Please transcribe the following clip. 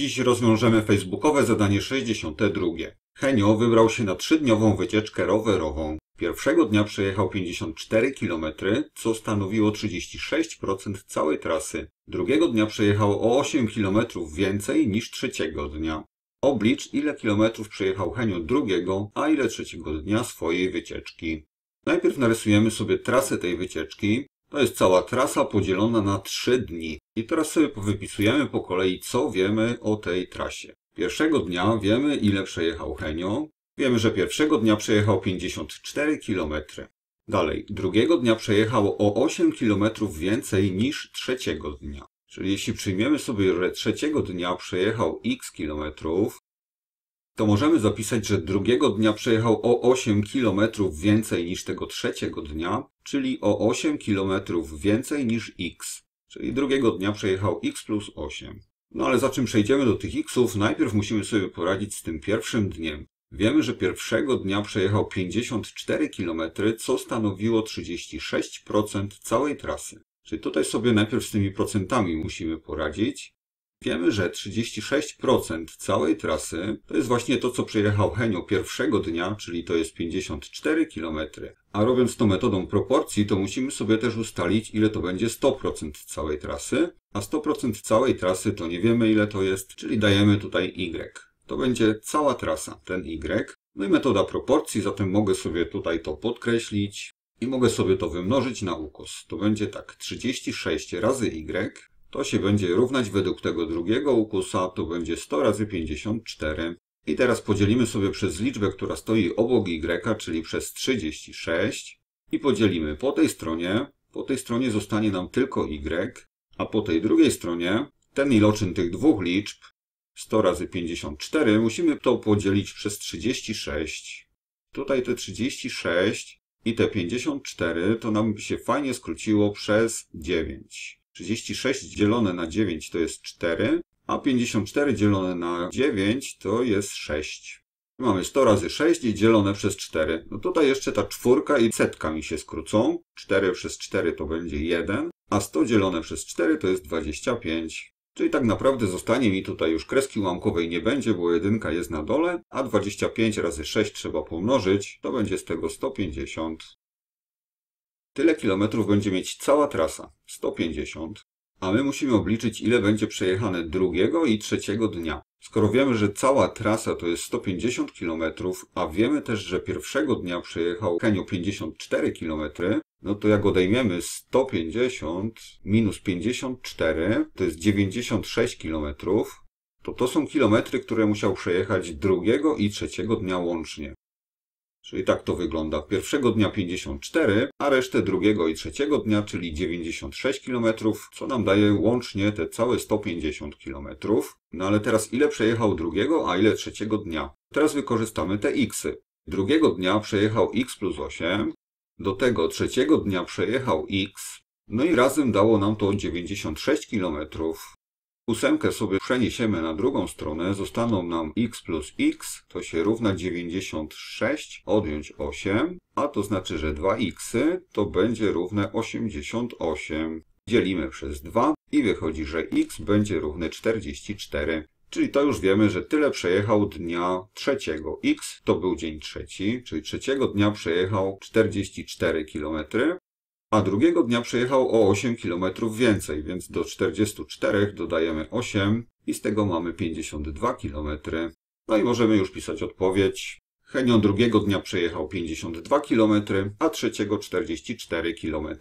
Dziś rozwiążemy facebookowe zadanie 62. Henio wybrał się na trzydniową wycieczkę rowerową. Pierwszego dnia przejechał 54 km, co stanowiło 36% całej trasy. Drugiego dnia przejechał o 8 km więcej niż trzeciego dnia. Oblicz, ile kilometrów przejechał Henio drugiego, a ile trzeciego dnia swojej wycieczki. Najpierw narysujemy sobie trasę tej wycieczki, to jest cała trasa podzielona na trzy dni. I teraz sobie powypisujemy po kolei, co wiemy o tej trasie. Pierwszego dnia wiemy, ile przejechał Henio. Wiemy, że pierwszego dnia przejechał 54 km. Dalej, drugiego dnia przejechał o 8 km więcej niż trzeciego dnia. Czyli jeśli przyjmiemy sobie, że trzeciego dnia przejechał x kilometrów, to możemy zapisać, że drugiego dnia przejechał o 8 km więcej niż tego trzeciego dnia, czyli o 8 km więcej niż x. Czyli drugiego dnia przejechał x plus 8. No ale zanim przejdziemy do tych xów, najpierw musimy sobie poradzić z tym pierwszym dniem. Wiemy, że pierwszego dnia przejechał 54 km, co stanowiło 36% całej trasy. Czyli tutaj sobie najpierw z tymi procentami musimy poradzić. Wiemy, że 36% całej trasy to jest właśnie to, co przejechał Henio pierwszego dnia, czyli to jest 54 km. A robiąc to metodą proporcji, to musimy sobie też ustalić, ile to będzie 100% całej trasy. A 100% całej trasy to nie wiemy, ile to jest, czyli dajemy tutaj y. To będzie cała trasa, ten y. No i metoda proporcji, zatem mogę sobie tutaj to podkreślić i mogę sobie to wymnożyć na ukos. To będzie tak, 36 razy y to się będzie równać według tego drugiego ukusa, to będzie 100 razy 54. I teraz podzielimy sobie przez liczbę, która stoi obok y, czyli przez 36 i podzielimy po tej stronie, po tej stronie zostanie nam tylko y, a po tej drugiej stronie ten iloczyn tych dwóch liczb 100 razy 54 musimy to podzielić przez 36. Tutaj te 36 i te 54 to nam się fajnie skróciło przez 9. 36 dzielone na 9 to jest 4, a 54 dzielone na 9 to jest 6. Mamy 100 razy 6 i dzielone przez 4. No tutaj jeszcze ta czwórka i setka mi się skrócą. 4 przez 4 to będzie 1, a 100 dzielone przez 4 to jest 25. Czyli tak naprawdę zostanie mi tutaj już kreski ułamkowej nie będzie, bo jedynka jest na dole, a 25 razy 6 trzeba pomnożyć, to będzie z tego 150. Tyle kilometrów będzie mieć cała trasa, 150, a my musimy obliczyć, ile będzie przejechane drugiego i trzeciego dnia. Skoro wiemy, że cała trasa to jest 150 km, a wiemy też, że pierwszego dnia przejechał Kenio 54 km, no to jak odejmiemy 150 minus 54, to jest 96 km, to to są kilometry, które musiał przejechać drugiego i trzeciego dnia łącznie. Czyli tak to wygląda. Pierwszego dnia 54, a resztę drugiego i trzeciego dnia, czyli 96 km, co nam daje łącznie te całe 150 km. No ale teraz ile przejechał drugiego, a ile trzeciego dnia? Teraz wykorzystamy te x Drugiego dnia przejechał x plus 8, do tego trzeciego dnia przejechał x, no i razem dało nam to 96 km. Ósemkę sobie przeniesiemy na drugą stronę, zostaną nam x plus x, to się równa 96, odjąć 8, a to znaczy, że 2x to będzie równe 88. Dzielimy przez 2 i wychodzi, że x będzie równe 44. Czyli to już wiemy, że tyle przejechał dnia trzeciego. X to był dzień trzeci, czyli trzeciego dnia przejechał 44 km, a drugiego dnia przejechał o 8 km więcej, więc do 44 dodajemy 8 i z tego mamy 52 km. No i możemy już pisać odpowiedź. Henion drugiego dnia przejechał 52 km, a trzeciego 44 km.